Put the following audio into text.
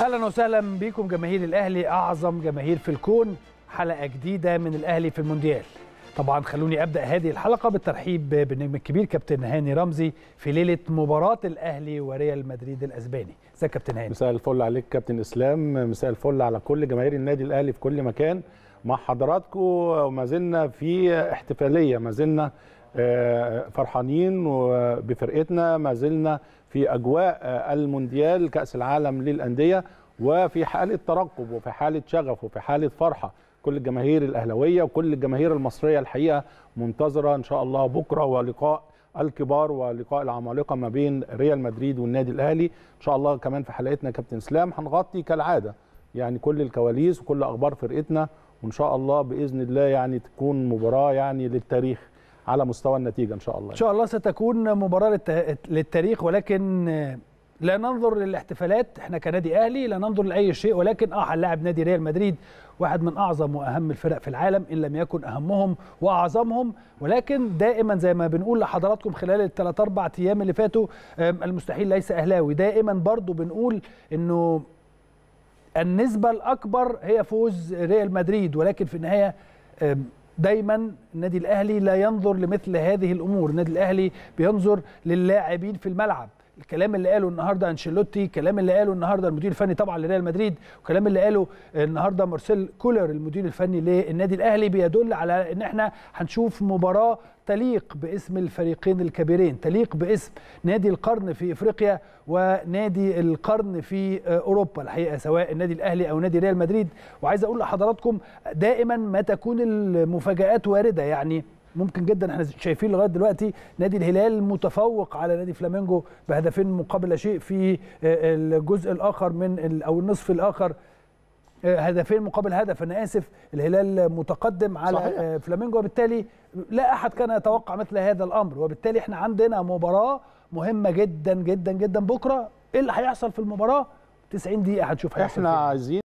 اهلا وسهلا بكم جماهير الاهلي اعظم جماهير في الكون حلقه جديده من الاهلي في المونديال طبعا خلوني ابدا هذه الحلقه بالترحيب بالنجم الكبير كابتن هاني رمزي في ليله مباراه الاهلي وريال مدريد الاسباني ازيك كابتن هاني مساء الفل عليك كابتن اسلام مساء الفل على كل جماهير النادي الاهلي في كل مكان مع حضراتكم وما زلنا في احتفاليه ما زلنا فرحانين بفرقتنا ما زلنا في أجواء المونديال كأس العالم للأندية وفي حالة ترقب وفي حالة شغف وفي حالة فرحة كل الجماهير الاهلاويه وكل الجماهير المصرية الحقيقة منتظرة إن شاء الله بكرة ولقاء الكبار ولقاء العمالقه ما بين ريال مدريد والنادي الاهلي ان شاء الله كمان في حلقتنا كابتن سلام هنغطي كالعاده يعني كل الكواليس وكل اخبار فرقتنا وان شاء الله باذن الله يعني تكون مباراه يعني للتاريخ على مستوى النتيجه ان شاء الله ان شاء الله ستكون مباراه للتاريخ ولكن لا ننظر للاحتفالات احنا كنادي اهلي لا ننظر لاي شيء ولكن اه هنلاعب نادي ريال مدريد واحد من اعظم واهم الفرق في العالم ان لم يكن اهمهم واعظمهم ولكن دائما زي ما بنقول لحضراتكم خلال الثلاث اربع ايام اللي فاتوا المستحيل ليس اهلاوي دائما برضو بنقول انه النسبه الاكبر هي فوز ريال مدريد ولكن في النهايه دايما النادي الاهلي لا ينظر لمثل هذه الامور النادي الاهلي بينظر للاعبين في الملعب الكلام اللي قاله النهارده انشيلوتي الكلام اللي قاله النهارده المدير الفني طبعا لريال مدريد والكلام اللي قاله النهارده مارسيل كولر المدير الفني للنادي الاهلي بيدل على ان احنا هنشوف مباراه تليق باسم الفريقين الكبيرين تليق باسم نادي القرن في افريقيا ونادي القرن في اوروبا الحقيقه سواء النادي الاهلي او نادي ريال مدريد وعايز اقول لحضراتكم دائما ما تكون المفاجات وارده يعني ممكن جدا احنا شايفين لغايه دلوقتي نادي الهلال متفوق على نادي فلامينجو بهدفين مقابل لا شيء في آه، الجزء الاخر من او النصف الاخر آه، هدفين مقابل هدف انا اسف الهلال متقدم على آه، صحيح. فلامينجو وبالتالي لا احد كان يتوقع مثل هذا الامر وبالتالي احنا عندنا مباراه مهمه جدا جدا جدا بكره ايه اللي هيحصل في المباراه 90 دقيقه هتشوف هيحصل احنا عايزين